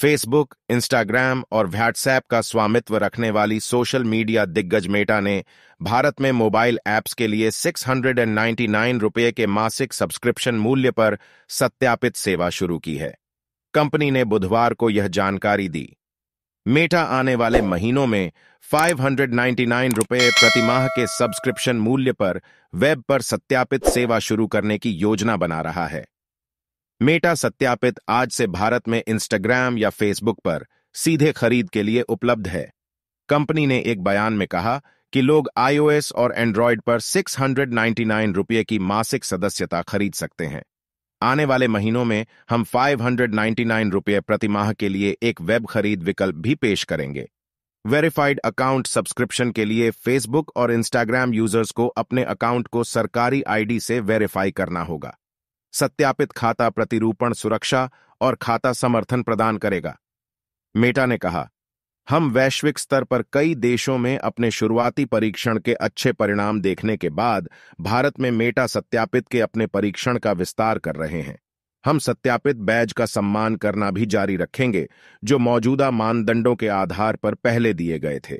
Facebook Instagram और WhatsApp का स्वामित्व रखने वाली सोशल मीडिया दिग्गज मेटा ने भारत में मोबाइल ऐप्स के लिए 699 रुपये के मासिक सब्सक्रिप्शन मूल्य पर सत्यापित सेवा शुरू की है कंपनी ने बुधवार को यह जानकारी दी मेटा आने वाले महीनों में 599 प्रति प्रतिमाह के सब्सक्रिप्शन मूल्य पर वेब पर सत्यापित सेवा शुरू करने की योजना बना रहा है मेटा सत्यापित आज से भारत में इंस्टाग्राम या फेसबुक पर सीधे खरीद के लिए उपलब्ध है कंपनी ने एक बयान में कहा कि लोग आईओएस और एंड्रॉयड पर 699 रुपये की मासिक सदस्यता खरीद सकते हैं आने वाले महीनों में हम 599 रुपये प्रतिमाह के लिए एक वेब खरीद विकल्प भी पेश करेंगे वेरीफाइड अकाउंट सब्सक्रिप्शन के लिए फेसबुक और इंस्टाग्राम यूजर्स को अपने अकाउंट को सरकारी आईडी से वेरीफाई करना होगा सत्यापित खाता प्रतिरूपण सुरक्षा और खाता समर्थन प्रदान करेगा मेटा ने कहा हम वैश्विक स्तर पर कई देशों में अपने शुरुआती परीक्षण के अच्छे परिणाम देखने के बाद भारत में मेटा सत्यापित के अपने परीक्षण का विस्तार कर रहे हैं हम सत्यापित बैज का सम्मान करना भी जारी रखेंगे जो मौजूदा मानदंडों के आधार पर पहले दिए गए थे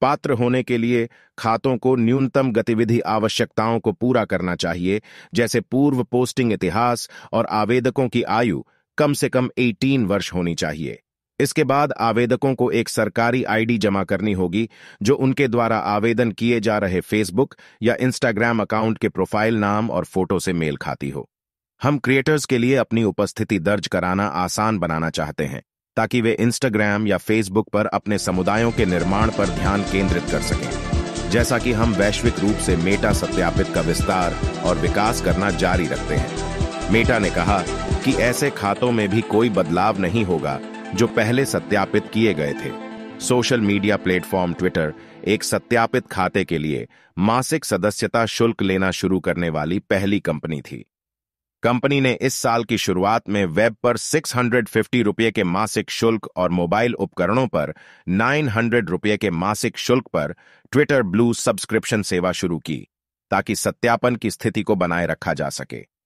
पात्र होने के लिए खातों को न्यूनतम गतिविधि आवश्यकताओं को पूरा करना चाहिए जैसे पूर्व पोस्टिंग इतिहास और आवेदकों की आयु कम से कम 18 वर्ष होनी चाहिए इसके बाद आवेदकों को एक सरकारी आईडी जमा करनी होगी जो उनके द्वारा आवेदन किए जा रहे फेसबुक या इंस्टाग्राम अकाउंट के प्रोफाइल नाम और फोटो से मेल खाती हो हम क्रिएटर्स के लिए अपनी उपस्थिति दर्ज कराना आसान बनाना चाहते हैं ताकि वे इंस्टाग्राम या फेसबुक पर अपने समुदायों के निर्माण पर ध्यान केंद्रित कर सकें जैसा कि हम वैश्विक रूप से मेटा सत्यापित का विस्तार और विकास करना जारी रखते हैं मेटा ने कहा कि ऐसे खातों में भी कोई बदलाव नहीं होगा जो पहले सत्यापित किए गए थे सोशल मीडिया प्लेटफॉर्म ट्विटर एक सत्यापित खाते के लिए मासिक सदस्यता शुल्क लेना शुरू करने वाली पहली कंपनी थी कंपनी ने इस साल की शुरुआत में वेब पर 650 रुपये के मासिक शुल्क और मोबाइल उपकरणों पर 900 रुपये के मासिक शुल्क पर ट्विटर ब्लू सब्सक्रिप्शन सेवा शुरू की ताकि सत्यापन की स्थिति को बनाए रखा जा सके